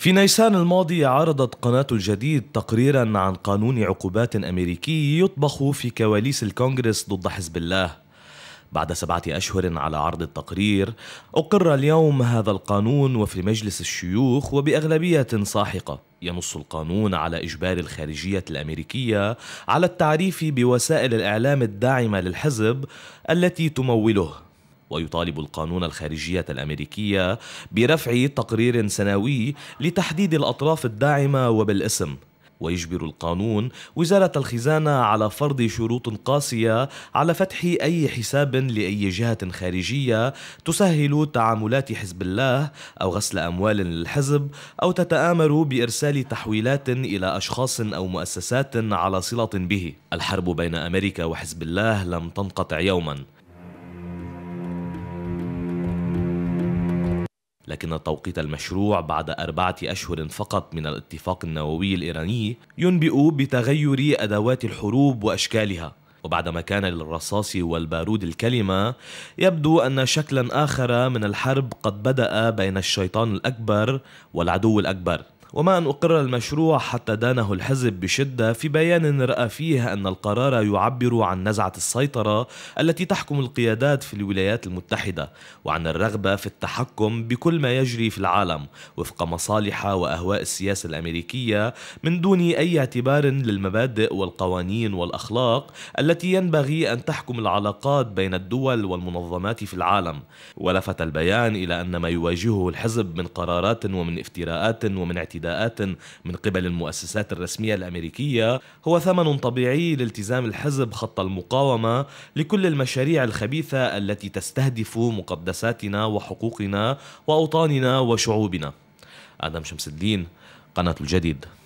في نيسان الماضي عرضت قناة الجديد تقريرا عن قانون عقوبات أمريكي يطبخ في كواليس الكونغرس ضد حزب الله بعد سبعة أشهر على عرض التقرير أقر اليوم هذا القانون وفي مجلس الشيوخ وبأغلبية ساحقة ينص القانون على إجبار الخارجية الأمريكية على التعريف بوسائل الإعلام الداعمة للحزب التي تموله ويطالب القانون الخارجية الأمريكية برفع تقرير سنوي لتحديد الأطراف الداعمة وبالاسم ويجبر القانون وزارة الخزانة على فرض شروط قاسية على فتح أي حساب لأي جهة خارجية تسهل تعاملات حزب الله أو غسل أموال للحزب أو تتآمر بإرسال تحويلات إلى أشخاص أو مؤسسات على صلة به. الحرب بين أمريكا وحزب الله لم تنقطع يوماً. لكن توقيت المشروع بعد أربعة أشهر فقط من الاتفاق النووي الإيراني ينبئ بتغير أدوات الحروب وأشكالها وبعدما كان للرصاص والبارود الكلمة يبدو أن شكلا آخر من الحرب قد بدأ بين الشيطان الأكبر والعدو الأكبر وما أن أقر المشروع حتى دانه الحزب بشدة في بيان رأى فيه أن القرار يعبر عن نزعة السيطرة التي تحكم القيادات في الولايات المتحدة وعن الرغبة في التحكم بكل ما يجري في العالم وفق مصالح وأهواء السياسة الأمريكية من دون أي اعتبار للمبادئ والقوانين والأخلاق التي ينبغي أن تحكم العلاقات بين الدول والمنظمات في العالم ولفت البيان إلى أن ما يواجهه الحزب من قرارات ومن افتراءات ومن اعتداءات اعتداءات من قبل المؤسسات الرسمية الأمريكية هو ثمن طبيعي لالتزام الحزب خط المقاومة لكل المشاريع الخبيثة التي تستهدف مقدساتنا وحقوقنا وأوطاننا وشعوبنا آدم شمس الدين قناة الجديد